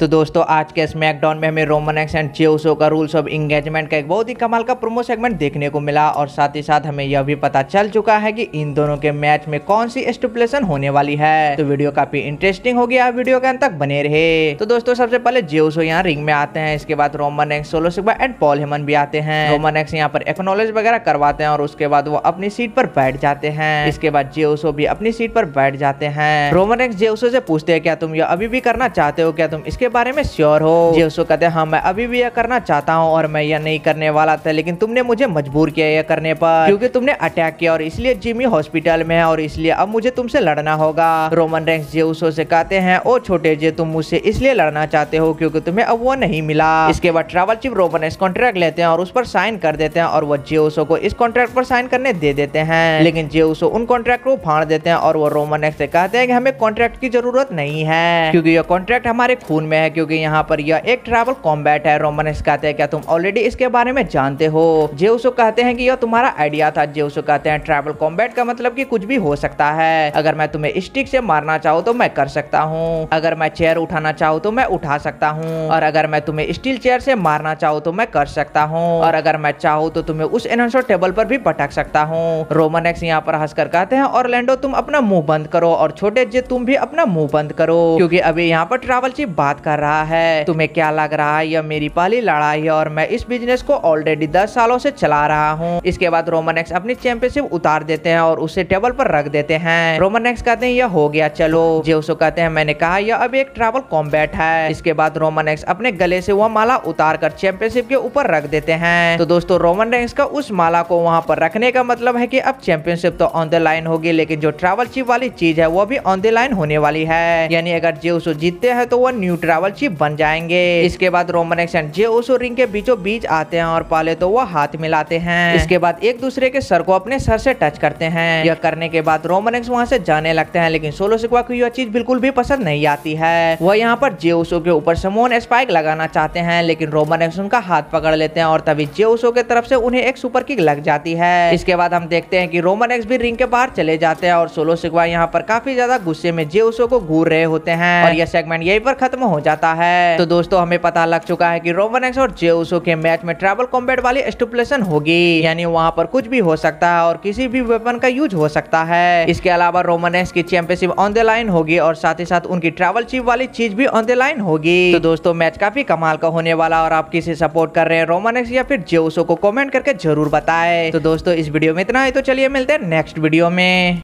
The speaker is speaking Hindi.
तो दोस्तों आज के स्मैकडाउन में हमें रोमन एक्स एंड चेउसो का रूल्स ऑफ इंगेजमेंट का एक बहुत ही कमाल का प्रोमो सेगमेंट देखने को मिला और साथ ही साथ हमें यह भी पता चल चुका है कि इन दोनों के मैच में कौन सी स्टिपुलेशन होने वाली है तो वीडियो काफी इंटरेस्टिंग होगी आप वीडियो के अंत तक बने रहे तो दोस्तों सबसे पहले जेउसो यहाँ रिंग में आते हैं इसके बाद रोमन एक्स Solo Sikoa and Paul Heyman भी आते हैं रोमन एक्स यहाँ पर एक्नोलेज वगैरह करवाते हैं और उसके बाद वो अपनी सीट पर बैठ जाते हैं इसके बाद जेउसो भी अपनी सीट पर बैठ जाते हैं रोमन एक्स जेउसो से पूछते हैं क्या तुम ये अभी भी करना चाहते हो क्या तुम इसके बारे में श्योर हो जे उसको कहते हैं हाँ मैं अभी भी यह करना चाहता हूँ और मैं यह नहीं करने वाला था लेकिन तुमने मुझे मजबूर किया यह करने पर क्योंकि तुमने अटैक किया और इसलिए जिमी हॉस्पिटल में है और इसलिए अब मुझे तुमसे लड़ना होगा रोमन जे जेउसो से कहते हैं ओ छोटे जे तुम मुझसे इसलिए लड़ना चाहते हो क्योंकि तुम्हें अब वो नहीं मिला इसके बाद ट्रेवल चिप रोमन एक्स कॉन्ट्रैक्ट लेते हैं और उस पर साइन कर देते हैं और वो जेउसो को इस कॉन्ट्रैक्ट पर साइन करने दे देते हैं लेकिन जेउसो उन कॉन्ट्रैक्ट को फाड़ देते हैं और वो रोमन एक्स से कहते हैं कि हमें कॉन्ट्रैक्ट की जरूरत नहीं है क्योंकि यह कॉन्ट्रैक्ट हमारे खून में हैं क्योंकि यहाँ पर यह एक ट्रैवल कॉम्बैट है रोमन कहते हैं क्या तुम ऑलरेडी इसके बारे में जानते हो जेउसो कहते हैं कि यह तुम्हारा आइडिया था जेउसो कहते हैं ट्रैवल कॉम्बैट का मतलब कि कुछ भी हो सकता है अगर मैं तुम्हें स्टिक से मारना चाहूँ तो मैं कर सकता हूँ अगर मैं चेयर उठाना चाहूँ तो मैं उठा सकता हूँ और अगर मैं तुम्हें स्टील चेयर से मारना चाहूँ तो मैं कर सकता हूँ और अगर मैं चाहूँ तो तुम्हें उस एनसो टेबल पर भी पटक सकता हूँ रोमन एक्स यहाँ पर हंसकर कहते हैं और लैंडो तुम अपना मुंह बंद करो और छोटे जे तुम भी अपना मुंह बंद करो क्योंकि अभी यहाँ पर ट्रैवल चीफ बात कर कर रहा है तुम्हें क्या लग रहा है यह मेरी पहली लड़ाई है और मैं इस बिजनेस को ऑलरेडी दस सालों से चला रहा हूँ इसके बाद रोमन एक्स अपनी चैंपियनशिप उतार देते हैं और उसे टेबल पर रख देते हैं रोमन एक्स कहते हैं यह हो गया चलो उसको कहते हैं मैंने कहा यह अभी एक ट्रैवल कॉम्बैट है इसके बाद रोमन एक्स अपने गले से वह माला उतार कर चैंपियनशिप के ऊपर रख देते हैं तो दोस्तों रोमन एक्स का उस माला को वहाँ पर रखने का मतलब है की अब चैंपियनशिप तो ऑन द लाइन होगी लेकिन जो ट्रेवल चिप वाली चीज है वो भी ऑन द लाइन होने वाली है यानी अगर जेउसो जीतते हैं तो वह न्यू ट्रैवल ट्रैवल चिप बन जाएंगे इसके बाद Roman action Jey Uso ring के बीचों बीच आते हैं और पाले तो वो हाथ मिलाते हैं इसके बाद एक दूसरे के सर को अपने सर से टच करते हैं यह करने के बाद रोमन एक्स वहाँ से जाने लगते हैं लेकिन सोलो सिक्वा को यह चीज बिल्कुल भी पसंद नहीं आती है वह यहाँ पर जे ओसो के ऊपर समोन स्पाइक लगाना चाहते हैं लेकिन रोमन एक्स उनका हाथ पकड़ लेते हैं और तभी जे ओसो के तरफ से उन्हें एक सुपर किक लग जाती है इसके बाद हम देखते हैं की रोमन एक्स भी रिंग के बाहर चले जाते हैं और सोलो सिक्वा यहाँ पर काफी ज्यादा गुस्से में जे ओसो को घूर रहे होते हैं और यह सेगमेंट यही पर खत्म हो पहुंचाता जाता है तो दोस्तों हमें पता लग चुका है कि रोमन एक्स और जेउसो के मैच में ट्रेवल कॉम्बेट वाली स्टूपलेशन होगी यानी वहाँ पर कुछ भी हो सकता है और किसी भी वेपन का यूज हो सकता है इसके अलावा रोमन एक्स की चैंपियनशिप ऑन द लाइन होगी और साथ ही साथ उनकी ट्रेवल चिप वाली चीज भी ऑन द लाइन होगी तो दोस्तों मैच काफी कमाल का होने वाला और आप किसे सपोर्ट कर रहे हैं रोमन एक्स या फिर जेउसो को कॉमेंट करके जरूर बताए तो दोस्तों इस वीडियो में इतना ही तो चलिए मिलते हैं नेक्स्ट वीडियो में